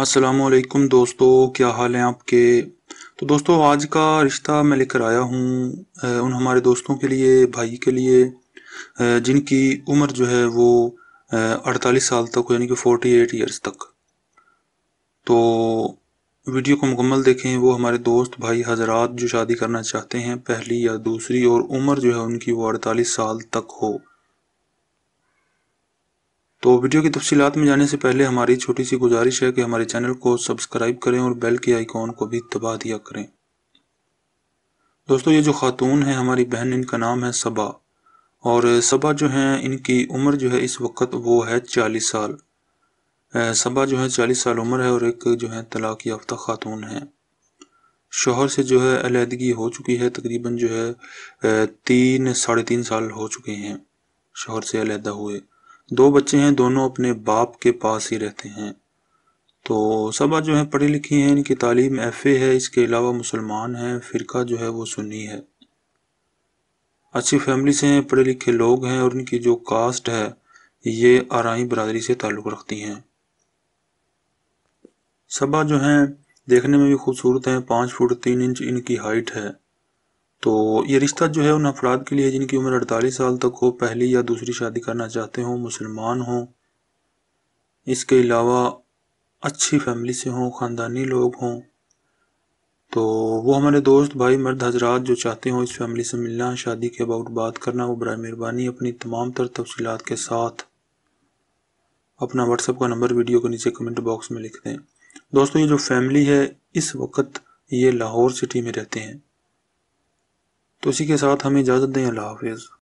असलकम दोस्तों क्या हाल हैं आपके तो दोस्तों आज का रिश्ता मैं लेकर आया हूँ उन हमारे दोस्तों के लिए भाई के लिए जिनकी उम्र जो है वो 48 साल तक यानी कि 48 एट ईयर्स तक तो वीडियो को मुकम्मल देखें वो हमारे दोस्त भाई हजरात जो शादी करना चाहते हैं पहली या दूसरी और उम्र जो है उनकी वो अड़तालीस साल तक हो तो वीडियो की तफसीत में जाने से पहले हमारी छोटी सी गुजारिश है कि हमारे चैनल को सब्सक्राइब करें और बेल के आइकॉन को भी दबा दिया करें दोस्तों ये जो खातून है हमारी बहन इनका नाम है सबा और सबा जो है इनकी उम्र जो है इस वक्त वो है चालीस साल सबा जो है चालीस साल उम्र है और एक जो है तलाक याफ्ता खातून है शोहर से जो है अलीहदगी हो चुकी है तकरीबन जो है तीन साढ़े तीन साल हो चुके हैं शोहर से अलीहदा हुए दो बच्चे हैं दोनों अपने बाप के पास ही रहते हैं तो सबा जो है पढ़ी लिखी हैं इनकी तालीम एफ ए है इसके अलावा मुसलमान हैं फ़िरका जो है वो सुनी है अच्छी फैमिली से हैं पढ़े लिखे लोग हैं और इनकी जो कास्ट है ये आरई बरदरी से ताल्लुक़ रखती हैं सबा जो हैं देखने में भी खूबसूरत हैं पाँच फुट तीन इंच इनकी हाइट है तो ये रिश्ता जो है उन अफराद के लिए जिनकी उम्र अड़तालीस साल तक हो पहली या दूसरी शादी करना चाहते हों मुसलमान हों इसके अलावा अच्छी फैमिली से हों ख़ानदानी लोग हों तो वो हमारे दोस्त भाई मर्द हजरात जो चाहते हों इस फैमिली से मिलना शादी के अबाउट बात करना वो बर मेहरबानी अपनी तमाम तर तफसीत के साथ अपना व्हाट्सअप का नंबर वीडियो के नीचे कमेंट बॉक्स में लिख दें दोस्तों ये जो फैमिली है इस वक्त ये लाहौर सिटी में रहते हैं तो इसी के साथ हमें इजाज़त दें अल्लाह हाफिज़